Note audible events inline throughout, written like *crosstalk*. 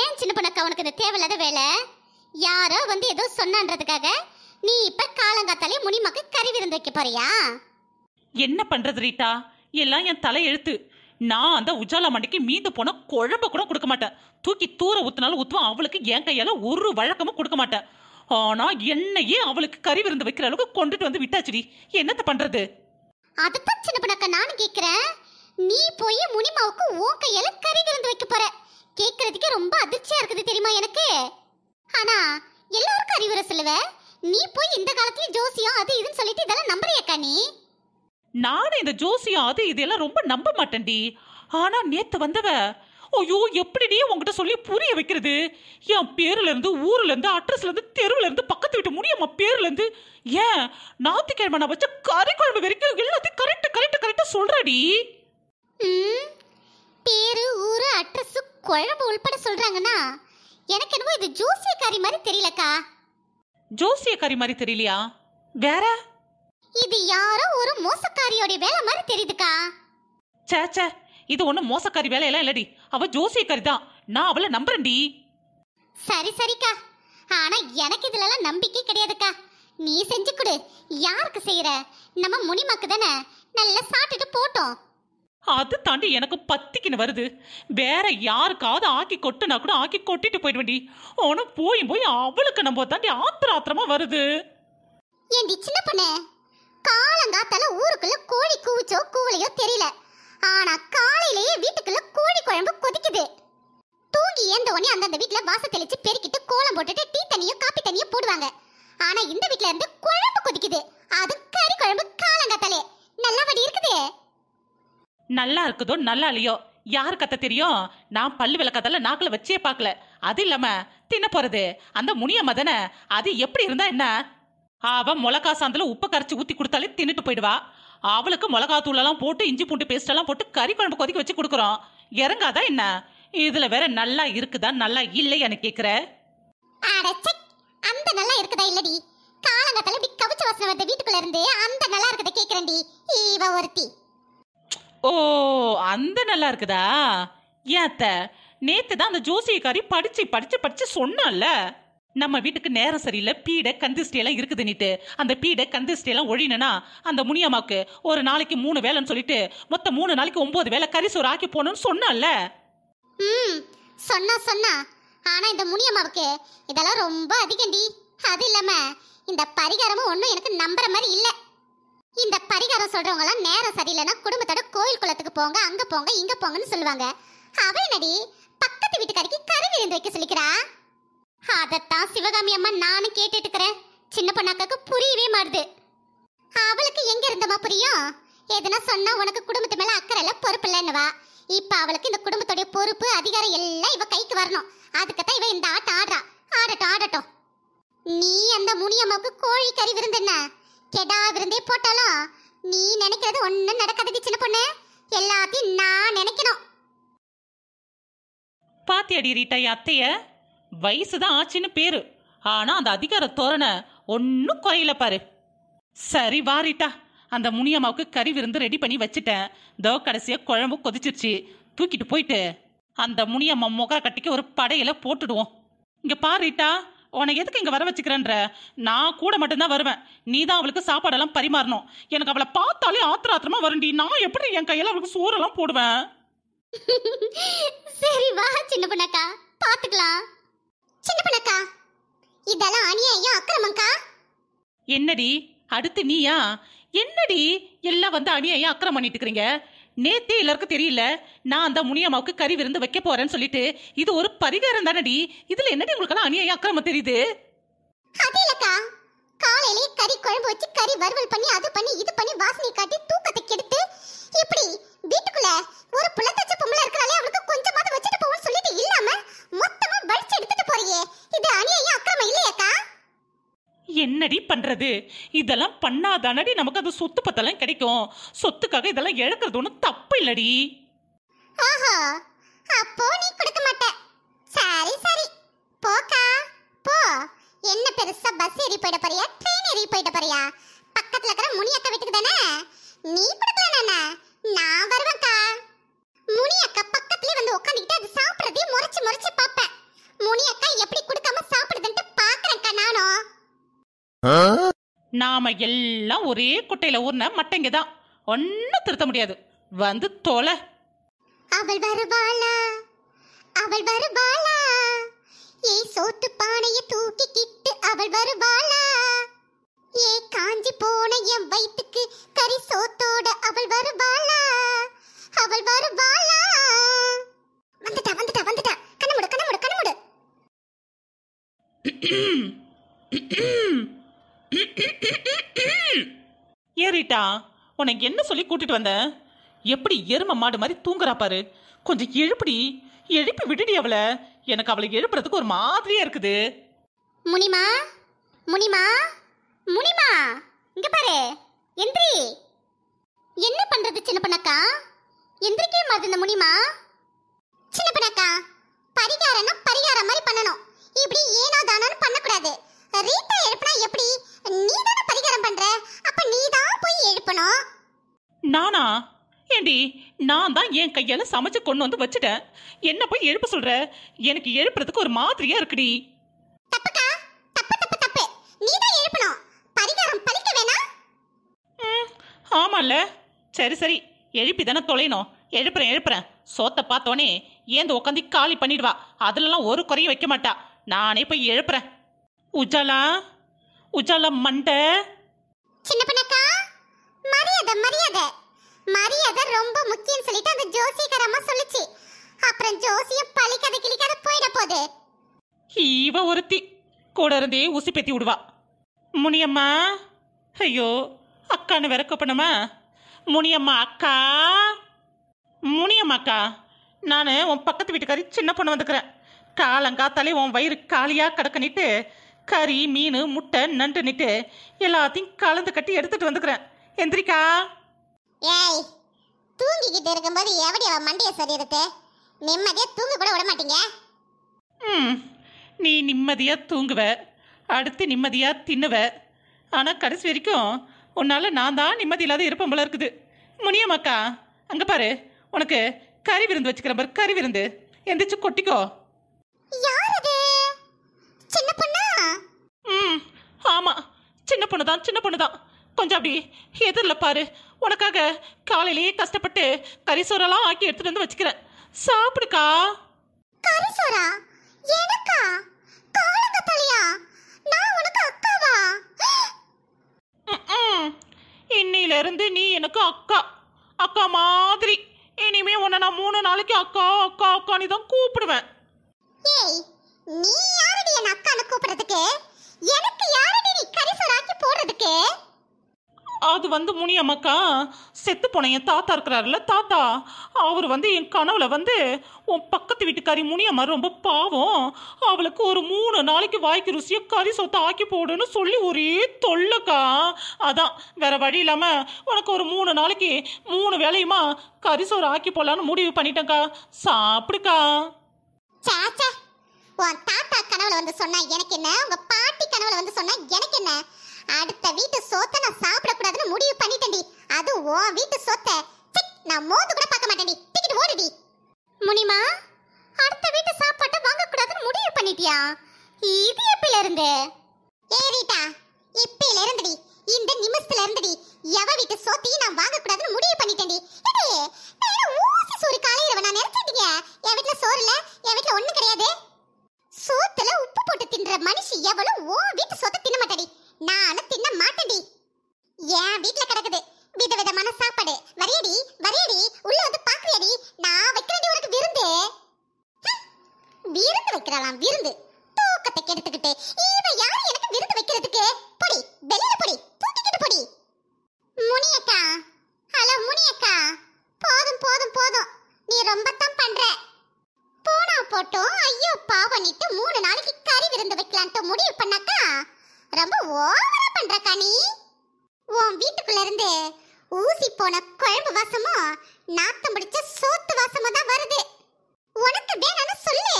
ஏன் சின்ன பொண்ணக்கா உனக்கு இந்த தேவையில்லாத வேலை யாரோ வந்து ஏதோ சொன்னான்றதுக்காக நீ இப்ப காலங்காத்தாலே முனிமாக்கு கறி விருந்து வைக்க போறியா என்ன பண்றது ரீட்டா எல்லாம் என் தலை எழுத்து நான் அந்த உஜாலா மண்டிக்கு மீந்து போன குழம்பு கூட கொடுக்க மாட்டேன் தூக்கி தூர ஊத்துனாலும் ஊத்துவேன் அவளுக்கு என் கையால ஒரு வழக்கமும் கொடுக்க மாட்டேன் ஆனா என்னையே அவளுக்கு கறி விருந்து வைக்கிற அளவுக்கு கொண்டுட்டு வந்து விட்டாச்சுடி என்னத்த பண்றது அதுதான் சின்ன பண்ணக்க நானும் கேக்குறேன் நீ போய் முனிமாவுக்கு உன் கையால கறி விருந்து வைக்க போற கேட்கறதுக்கே ரொம்ப அதிர்ச்சியா இருக்குது தெரியுமா எனக்கு ஆனா எல்லாருக்கும் அறிவுரை சொல்லுவ நீ போய் இந்த காலத்துல ஜோசியா அது இதுன்னு சொல்லிட்டு இதெல்லாம் நம்புறியக்கா நீ நானும் இந்த ஜோசியா அது இதெல்லாம் ரொம்ப நம்ப மாட்டேன்டி ஆனா நேத்து வந்தவ ஐயோ எப்படிடி உங்ககிட்ட சொல்லி புரிய வைக்கிறது என் பேர்ல இருந்து ஊர்ல இருந்து அட்ரஸ்ல இருந்து தெருவுல இருந்து பக்கத்து வீட்டு முடியம்மா பேர்ல இருந்து ஏன் ஞாயிற்றுக்கிழமை நான் வச்ச கறி குழம்பு வரைக்கும் எல்லாத்தையும் கரெக்ட் கரெக்ட் கரெக்டா சொல்றடி பேரு ஊரு அட்ரஸ் குழம்பு உள்பட சொல்றாங்கன்னா எனக்கு என்னவோ இது ஜோசியக்காரி மாதிரி தெரியலக்கா ஜோசியக்காரி மாதிரி தெரியலையா வேற இது யாரோ ஒரு மோசக்காரியோட வேலை மாதிரி தெரியுதுக்கா சே சே இது ஒன்றும் மோசக்காரி வேலை எல்லாம் இல்லடி அவ ஜோசியக்காரி தான் நான் அவளை நம்புறேன்டி சரி சரிக்கா ஆனா எனக்கு இதுலலாம் நம்பிக்கை கிடையாதுக்கா நீ செஞ்சு கொடு யாருக்கு செய்யற நம்ம முனிமாக்கு தானே நல்லா சாப்பிட்டுட்டு போட்டோம் அது தாண்டி எனக்கு பத்திக்கின்னு வருது வேற யாருக்காவது ஆக்கி கொட்டுனா கூட ஆக்கி கொட்டிட்டு போயிடுவேண்டி உனக்கு போய் போய் அவளுக்கு நம்ம தாண்டி ஆத்திர வருது ஏண்டி சின்ன பொண்ணு காலங்காத்தால ஊருக்குள்ள கோழி கூச்சோ கூவலையோ தெரியல ஆனா காலையிலேயே வீட்டுக்குள்ள கோழி குழம்பு கொதிக்குது தூங்கி ஏந்த உடனே அந்தந்த வீட்டுல வாச தெளிச்சு பெருக்கிட்டு கோலம் போட்டுட்டு டீ தண்ணியோ காப்பி தண்ணியோ போடுவாங்க ஆனா இந்த வீட்டுல இருந்து குழம்பு கொதிக்குது அது கறி குழம்பு காலங்காத்தாலே நல்லபடி இருக்குதே நல்லா இருக்குதோ நல்லா இல்லையோ யார் கத்த தெரியும் நான் பல்லு விளக்கத்தெல்லாம் நாக்கில் வச்சே பார்க்கல அது இல்லாம தின்ன போறது அந்த முனிய மதன அது எப்படி இருந்தா என்ன அவ மிளகா சாந்தில் உப்பு கரைச்சி ஊற்றி கொடுத்தாலே தின்னுட்டு போயிடுவா அவளுக்கு மிளகா தூளெல்லாம் போட்டு இஞ்சி பூண்டு பேஸ்டெல்லாம் போட்டு கறி குழம்பு கொதிக்க வச்சு கொடுக்குறோம் இறங்காதா என்ன இதுல வேற நல்லா இருக்குதா நல்லா இல்லையான்னு கேக்குற அந்த நல்லா இருக்குதா இல்லடி காலங்கத்துல இப்படி கவிச்சு வாசனை வருது வீட்டுக்குள்ள இருந்து அந்த நல்லா இருக்கதை கேக்குறேன்டி இவ ஒருத்தி ஓ அந்த நல்லா இருக்குதா ஏத்த நேத்து தான் அந்த ஜோசியக்காரி படிச்சு படிச்சு படிச்சு சொன்னால நம்ம வீட்டுக்கு நேரம் சரியில்லை பீடை கந்திஸ்டி எல்லாம் இருக்குதுன்னுட்டு அந்த பீடை கந்திஸ்டி எல்லாம் ஒழினா அந்த முனியம்மாவுக்கு ஒரு நாளைக்கு மூணு வேலைன்னு சொல்லிட்டு மொத்தம் மூணு நாளைக்கு ஒன்பது வேலை கறி சோறு ஆக்கி போகணும்னு சொன்னால ம் சொன்னா சொன்னா ஆனா இந்த முனியம்மாவுக்கு இதெல்லாம் ரொம்ப அதிகண்டி அது இல்லாம இந்த பரிகாரமும் ஒன்றும் எனக்கு நம்புற மாதிரி இல்லை சொல்றவங்க எல்லாம் நேரம் சரியில்லைன்னா குடும்பத்தோட கோயில் குளத்துக்கு போங்க அங்க போங்க இங்க போங்கன்னு சொல்லுவாங்க அவ என்னடி பக்கத்து வீட்டுக்காரிக்கு கரு விருந்து வைக்க சொல்லிக்கிறா அதத்தான் சிவகாமி அம்மா நானும் கேட்டுட்டு இருக்கிறேன் சின்ன பொண்ணாக்காக்கு புரியவே மாறுது அவளுக்கு எங்க இருந்தமா புரியும் எதுனா சொன்னா உனக்கு குடும்பத்து மேல அக்கறை இல்ல பொறுப்பு இல்லைன்னுவா இப்ப அவளுக்கு இந்த குடும்பத்துடைய பொறுப்பு அதிகாரம் எல்லாம் இவ கைக்கு வரணும் அதுக்குத்தான் இவ இந்த ஆட்டம் ஆடுறா ஆடட்டும் ஆடட்டும் நீ அந்த முனியம்மாவுக்கு கோழி கறி என்ன கெடா விருந்தே போட்டாலும் நீ நினைக்கிறது ஒன்றும் நடக்காது சின்ன பொண்ணு எல்லாத்தையும் நான் நினைக்கணும் பாத்தியடி ரீட்டா அத்தைய வயசு தான் ஆச்சுன்னு பேரு ஆனா அந்த அதிகார தோரணை ஒன்றும் குறையில பாரு சரி வா ரீட்டா அந்த முனியம்மாவுக்கு கறி விருந்து ரெடி பண்ணி வச்சுட்டேன் தோ கடைசியா குழம்பு கொதிச்சிருச்சு தூக்கிட்டு போயிட்டு அந்த முனியம்மா முக கட்டிக்கு ஒரு படையில போட்டுடுவோம் இங்க பாரு ரீட்டா உனக்கு எதுக்கு இங்கே வர வச்சுக்கிறேன்ற நான் கூட மட்டும்தான் வருவேன் நீ தான் அவளுக்கு சாப்பாடெல்லாம் பரிமாறணும் எனக்கு அவளை பார்த்தாலே ஆத்திர ஆத்திரமா வருண்டி நான் எப்படி என் கையில் அவளுக்கு சோறெல்லாம் போடுவேன் சரி வா சின்ன பொண்ணக்கா பார்த்துக்கலாம் சின்ன பொண்ணக்கா இதெல்லாம் அநியாயம் அக்கிரமங்கா என்னடி அடுத்து நீயா என்னடி எல்லாம் வந்து அநியாயம் அக்கிரம் பண்ணிட்டு இருக்கிறீங்க நேத்தே எல்லாருக்கும் தெரியல நான் அந்த முனியம்மாவுக்கு கறி விருந்து வைக்க போறேன்னு சொல்லிட்டு இது ஒரு பரிகாரம் தானடி இதுல என்னடி உங்களுக்கு அநியாய அக்கிரமம் தெரியுது அது இல்லக்கா காலையிலே கறி குழம்பு வச்சு கறி வறுவல் பண்ணி அது பண்ணி இது பண்ணி வாசனை காட்டி தூக்கத்தை கெடுத்து இப்படி வீட்டுக்குள்ள ஒரு புலத்தச்ச பொம்பளை இருக்கிறாலே அவளுக்கு கொஞ்சமாவது வச்சுட்டு போவோம்னு சொல்லிட்டு இல்லாம மொத்தமா என்னடி பண்ணுறது இதெல்லாம் பண்ணாதானடி நமக்கு அந்த சொத்து பத்தெல்லாம் கிடைக்கும் சொத்துக்காக இதெல்லாம் இழக்கிறது ஒன்றும் தப்பு இல்லடி ஆஹா அப்போ நீ கொடுக்க மாட்ட சரி சரி போக்கா போ என்ன பெருசா பஸ் ஏறி போயிட போறியா ட்ரெயின் ஏறி போயிட போறியா பக்கத்துல இருக்கிற முனியக்கா வீட்டுக்கு தானே நீ கொடுக்கல நானா நாம எல்லாம் ஒரே குட்டையில ஊர்ன மட்டைங்க தான் ஒன்னும் திருத்த முடியாது வந்து தொலை அவள் வருவாளா அவள் வருவாளா ஏய் சோத்து பானைய கிட்டு அவள் வருவாளா ஏ காஞ்சி போன என் வயிற்றுக்கு கறி சோத்தோட அவள் வருவாளா அவள் வருவாளா வந்துட்டா வந்துட்டா வந்துட்டா கண்ண மூடு கண்ண மூடு கண்ண மூடு *clears throat* *clears throat* ஏறிட்டா உனக்கு என்ன சொல்லி கூட்டிட்டு வந்த எப்படி எரும மாடு மாதிரி தூங்குறா பாரு கொஞ்சம் எழுப்படி எழுப்பி விட்டுடி அவளை எனக்கு அவளை எழுப்புறதுக்கு ஒரு மாதிரியா இருக்குது முனிமா முனிமா முனிமா இங்க பாரு எந்திரி என்ன பண்றது சின்ன பண்ணக்கா எந்திரிக்கே மாதிரி இந்த முடியுமா சின்ன பண்ணக்கா பரிகாரம்னா பரிகாரம் மாதிரி பண்ணணும் இப்படி ஏனோ தானோன்னு பண்ணக்கூடாது ரீட்டா எழுப்பினா எப்படி நீ தானே பரிகாரம் பண்ற அப்ப நீ தான் போய் எழுப்பணும் நானா ஏண்டி நான் தான் என் கையால சமைச்சு கொண்டு வந்து வச்சுட்டேன் என்ன போய் எழுப்ப சொல்ற எனக்கு எழுப்புறதுக்கு ஒரு மாதிரியா இருக்குடி தப்புக்கா தப்பு தப்பு தப்பு நீ தான் எழுப்பணும் பரிகாரம் பழிக்க வேணா ஆமால சரி சரி எழுப்பி தானே தொலையணும் எழுப்புறேன் எழுப்புறேன் சோத்தை பார்த்தோன்னே ஏந்து உட்காந்து காலி பண்ணிடுவா அதுலலாம் ஒரு குறையும் வைக்க மாட்டா நானே போய் எழுப்புறேன் உஜாலா உச்சால மண்டை சின்ன பண்ணக்கா மரியாதை மரியாதை மரியாதை ரொம்ப முக்கியம் சொல்லிட்டு அந்த ஜோசியக்காரம்மா சொல்லிச்சு அப்புறம் ஜோசிய பழிக்காத கிளிக்காத போயிட போகுது இவ ஒருத்தி கூட இருந்தே ஊசி பேத்தி விடுவா முனியம்மா ஐயோ அக்கான்னு வேற கூப்பிடணுமா முனியம்மா அக்கா முனியம்மாக்கா நான் உன் பக்கத்து வீட்டுக்காரி சின்ன பொண்ணு வந்துக்கிறேன் காலங்காத்தாலே உன் வயிறு காலியாக கிடக்கணிட்டு கறி மீன் முட்டை நண்டுன்னுட்டு எல்லாத்தையும் கலந்து கட்டி எடுத்துட்டு வந்துக்கிறேன் எந்திரிக்கா ஏய் தூங்கிக்கிட்டு இருக்கும்போது எப்படி அவ மண்டைய சரியிறது நிம்மதியா தூங்க கூட விட மாட்டீங்க ம் நீ நிம்மதியா தூங்குவ அடுத்து நிம்மதியா தின்னுவ ஆனா கடைசி வரைக்கும் உன்னால நான் தான் நிம்மதி இல்லாத இருப்பம் போல இருக்குது முனியம்மாக்கா அங்க பாரு உனக்கு கறி விருந்து வச்சுக்கிற மாதிரி கறி விருந்து எந்திரிச்சு கொட்டிக்கோ யார் சின்ன பொண்ணு தான் சின்ன பொண்ணு தான் கொஞ்சம் அப்படி எதிரில் பாரு உனக்காக காலையிலேயே கஷ்டப்பட்டு கரிசோரெல்லாம் ஆக்கி எடுத்துட்டு வந்து வச்சுக்கிறேன் சாப்பிடுக்கா கரிசோரா எனக்கா காலங்க தலையா நான் உனக்கு அக்காவா இன்னையில இருந்து நீ எனக்கு அக்கா அக்கா மாதிரி இனிமே உன்னை நான் மூணு நாளைக்கு அக்கா அக்கா அக்கான்னு தான் கூப்பிடுவேன் ஏய் நீ யாரடி என் அக்கான்னு கூப்பிடுறதுக்கு எனக்கு யார் சராக்கி போடுறதுக்கு அது வந்து முனியம்மாக்கா செத்து போன என் தாத்தா இருக்கிறாருல தாத்தா அவர் வந்து என் கனவுல வந்து உன் பக்கத்து வீட்டுக்காரி முனியம்மா ரொம்ப பாவம் அவளுக்கு ஒரு மூணு நாளைக்கு வாய்க்கு ருசியை கறி சொத்தை ஆக்கி போடுன்னு சொல்லி ஒரே தொல்லைக்கா அதான் வேற வழி இல்லாமல் உனக்கு ஒரு மூணு நாளைக்கு மூணு வேலையுமா கறி சோறு ஆக்கி போடலான்னு முடிவு பண்ணிட்டேங்க்கா சாப்பிடுக்கா சாச்சா உன் தாத்தா கனவுல வந்து சொன்னா எனக்கு என்ன உங்க பாட்டி கனவுல வந்து சொன்னா எனக்கு என்ன அடுத்த வீட்டு சொத்தை நான் சாப்பிடக்கூடாதுன்னு முடிவு பண்ணிட்டேன்டி அது உன் வீட்டு சொத்தை நான் மோந்து கூட பார்க்க மாட்டேன்டி டிக்கெட் ஓடுடி முனிமா அடுத்த வீட்டு சாப்பாட்டை வாங்கக்கூடாதுன்னு முடிவு பண்ணிட்டியா இது எப்பல இருந்து ஏ ரீட்டா இப்பல இருந்துடி இந்த நிமிஷத்துல இருந்துடி எவ வீட்டு சொத்தையும் நான் வாங்கக்கூடாதுன்னு முடிவு பண்ணிட்டேன்டி ஊசி சோறு காலையில நான் நினைச்சிட்டீங்க என் வீட்டுல சோறு இல்ல என் வீட்டுல ஒண்ணு கிடையாது மனுஷி எவளும் ஓ வீட்டு சொத்தை தின்ன மாட்டடி நானும் தின்ன மாட்டேடி என் வீட்டுல கிடக்குது விதவிதமான சாப்பாடு வரையடி வரையடி உள்ள வந்து பாக்குறியடி நான் வைக்க உனக்கு விருந்து விருந்து வைக்கிறாளாம் விருந்து தூக்கத்தை கெடுத்துக்கிட்டு இவ யாரு எனக்கு விருந்து வைக்கிறதுக்கு பொடி வெளியில பொடி தூக்கிக்கிட்டு பொடி முனியக்கா ஹலோ முனியக்கா போதும் போதும் போதும் நீ ரொம்ப தான் பண்ற போனா போட்டோம் ஐயோ பாவனிட்டு மூணு முடிவு பண்ணாக்கா ரொம்ப ஓவரா பண்ற கனி உன் வீட்டுக்குள்ள இருந்து ஊசி போன குழம்பு வாசமும் நாத்தம் பிடிச்ச சோத்து வாசமும் தான் வருது உனக்கு வேணும்னு சொல்லு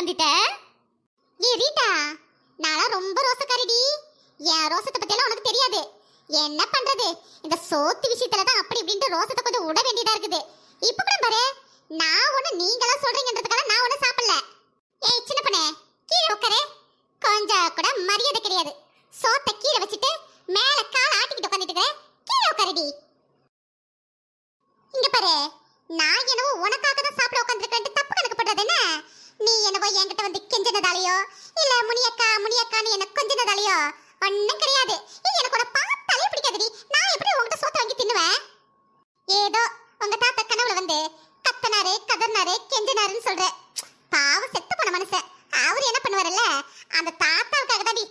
உட்காந்துட்ட ஏ ரீட்டா நான்லாம் ரொம்ப ரோசக்காரிடி என் ரோசத்தை பற்றியெல்லாம் உனக்கு தெரியாது என்ன பண்றது இந்த சோத்து விஷயத்துல தான் அப்படி இப்படின்ட்டு ரோசத்தை கொஞ்சம் விட வேண்டியதா இருக்குது இப்போ கூட பாரு நான் ஒண்ணு நீங்களா சொல்றீங்கன்றதுக்காக நான் ஒண்ணு சாப்பிடல ஏய் சின்ன பண்ணே கீழே உட்காரு கொஞ்சம் கூட மரியாதை கிடையாது சோத்தை கீழே வச்சுட்டு மேல கால ஆட்டிக்கிட்டு உட்காந்துட்டு கீழே உட்காருடி இங்க பாரு நான் என்னவோ உனக்காக தான் சாப்பிட உட்காந்துருக்கேன் தப்பு கணக்கு பண்றது என்ன நீ என்னவோ என்கிட்ட வந்து கெஞ்சினதாலயோ இல்ல முனியக்கா முனியக்கான்னு என்ன கொஞ்சினதாலயோ ஒன்னும் கிடையாது இது எனக்கு பார்த்தாலே பிடிக்காதுடி நான் எப்படி உங்ககிட்ட சோத்த வாங்கி தின்னுவேன் ஏதோ உங்க தாத்தா கனவுல வந்து கத்தனாரு கதர்னாரு கெஞ்சினாருன்னு சொல்ற பாவம் செத்து போன மனுஷன் அவர் என்ன பண்ணுவாருல்ல அந்த தாத்தாவுக்காக தாடி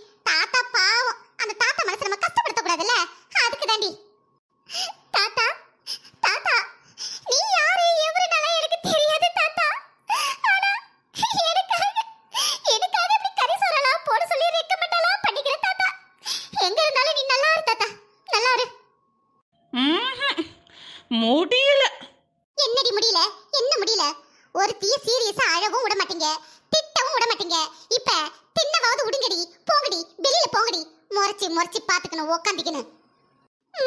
சீரியஸா அழகும் விட மாட்டீங்க திட்டவும் விட மாட்டீங்க இப்ப தின்னவாவது உடுங்கடி போங்கடி வெளியில போங்கடி முறைச்சி முறைச்சி பாத்துக்கணும் உக்காந்துக்கணும்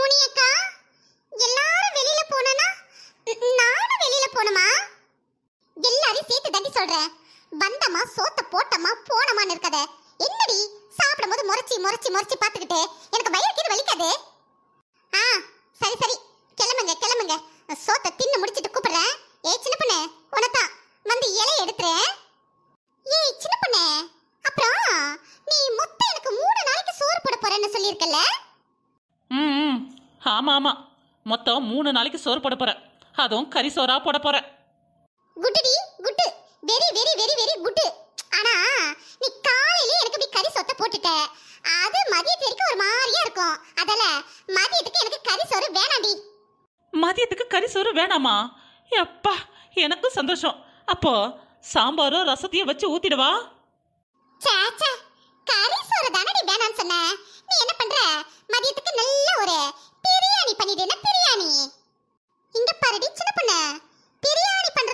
முனியக்கா எல்லாரும் வெளியில போனா நானும் வெளியில போனமா எல்லாரும் சேர்த்து தண்டி சொல்றேன் வந்தமா சோத்த போட்டமா போனமான்னு இருக்காத என்னடி சாப்பிடும்போது முறைச்சி முறைச்சி முறைச்சி பாத்துக்கிட்டு எனக்கு வயிறு கீழே வலிக்காது ஆ சரி சரி கிளம்புங்க கிளம்புங்க சோத்த தின்னு முடிச்சிட்டு ஆமாம் ஆமாம் மொத்தம் மூணு நாளைக்கு சோறு போட போற அதுவும் கறி சோறா போட போற குட்டுடி good very very very very good ஆனா நீ காலையில எனக்கு இப்படி கறி சொத்த போட்டுட்ட அது மதியத்து வரைக்கும் ஒரு மாதிரியா இருக்கும் அதால மதியத்துக்கு எனக்கு கறி சோறு வேணாம்டி மதியத்துக்கு கறி சோறு வேணாமா எப்பா எனக்கும் சந்தோஷம் அப்போ சாம்பாரோ ரசத்தையும் வச்சு ஊத்திடுவா சாச்சா கறி சோறு தானடி வேணாம்னு சொன்ன நீ என்ன பண்ற மதியத்துக்கு நல்ல ஒரு பிரியாணி பண்ணிடுன பிரியாணி இங்க டி சின்ன பண்ண பிரியாணி பண்ற